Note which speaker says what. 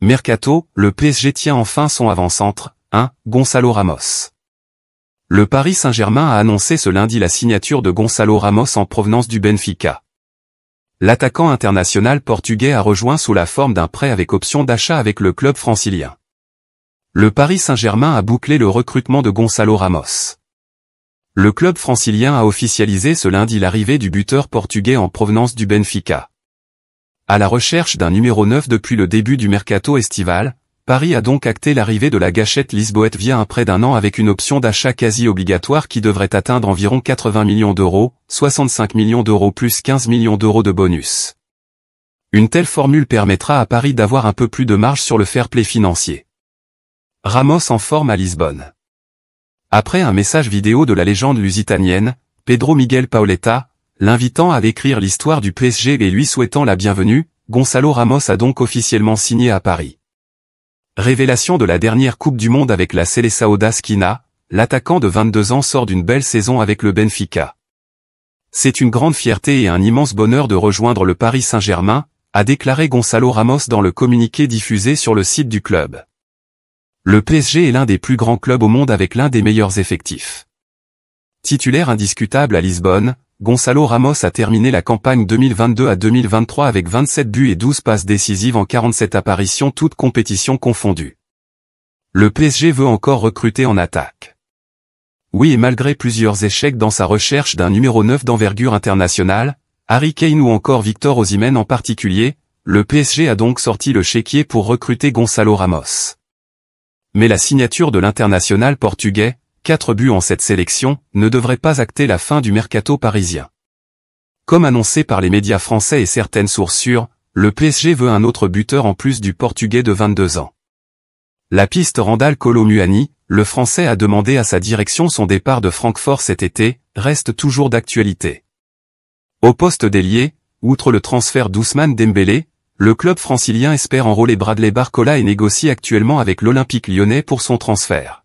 Speaker 1: Mercato, le PSG tient enfin son avant-centre, 1, Gonzalo Ramos. Le Paris Saint-Germain a annoncé ce lundi la signature de Gonzalo Ramos en provenance du Benfica. L'attaquant international portugais a rejoint sous la forme d'un prêt avec option d'achat avec le club francilien. Le Paris Saint-Germain a bouclé le recrutement de Gonzalo Ramos. Le club francilien a officialisé ce lundi l'arrivée du buteur portugais en provenance du Benfica. À la recherche d'un numéro 9 depuis le début du mercato estival, Paris a donc acté l'arrivée de la gâchette Lisboète via un prêt d'un an avec une option d'achat quasi obligatoire qui devrait atteindre environ 80 millions d'euros, 65 millions d'euros plus 15 millions d'euros de bonus. Une telle formule permettra à Paris d'avoir un peu plus de marge sur le fair play financier. Ramos en forme à Lisbonne. Après un message vidéo de la légende lusitanienne, Pedro Miguel Paoletta, l'invitant à écrire l'histoire du PSG et lui souhaitant la bienvenue, Gonzalo Ramos a donc officiellement signé à Paris. Révélation de la dernière Coupe du Monde avec la Seleção Skina, l'attaquant de 22 ans sort d'une belle saison avec le Benfica. C'est une grande fierté et un immense bonheur de rejoindre le Paris Saint-Germain, a déclaré Gonzalo Ramos dans le communiqué diffusé sur le site du club. Le PSG est l'un des plus grands clubs au monde avec l'un des meilleurs effectifs. Titulaire indiscutable à Lisbonne, Gonzalo Ramos a terminé la campagne 2022 à 2023 avec 27 buts et 12 passes décisives en 47 apparitions toutes compétitions confondues. Le PSG veut encore recruter en attaque. Oui et malgré plusieurs échecs dans sa recherche d'un numéro 9 d'envergure internationale, Harry Kane ou encore Victor Osimhen en particulier, le PSG a donc sorti le chéquier pour recruter Gonzalo Ramos. Mais la signature de l'international portugais, Quatre buts en cette sélection, ne devraient pas acter la fin du mercato parisien. Comme annoncé par les médias français et certaines sources sûres, le PSG veut un autre buteur en plus du portugais de 22 ans. La piste Randall Colomuani, le français a demandé à sa direction son départ de Francfort cet été, reste toujours d'actualité. Au poste d'ailier, outre le transfert d'Ousmane Dembélé, le club francilien espère enrôler Bradley Barcola et négocie actuellement avec l'Olympique lyonnais pour son transfert.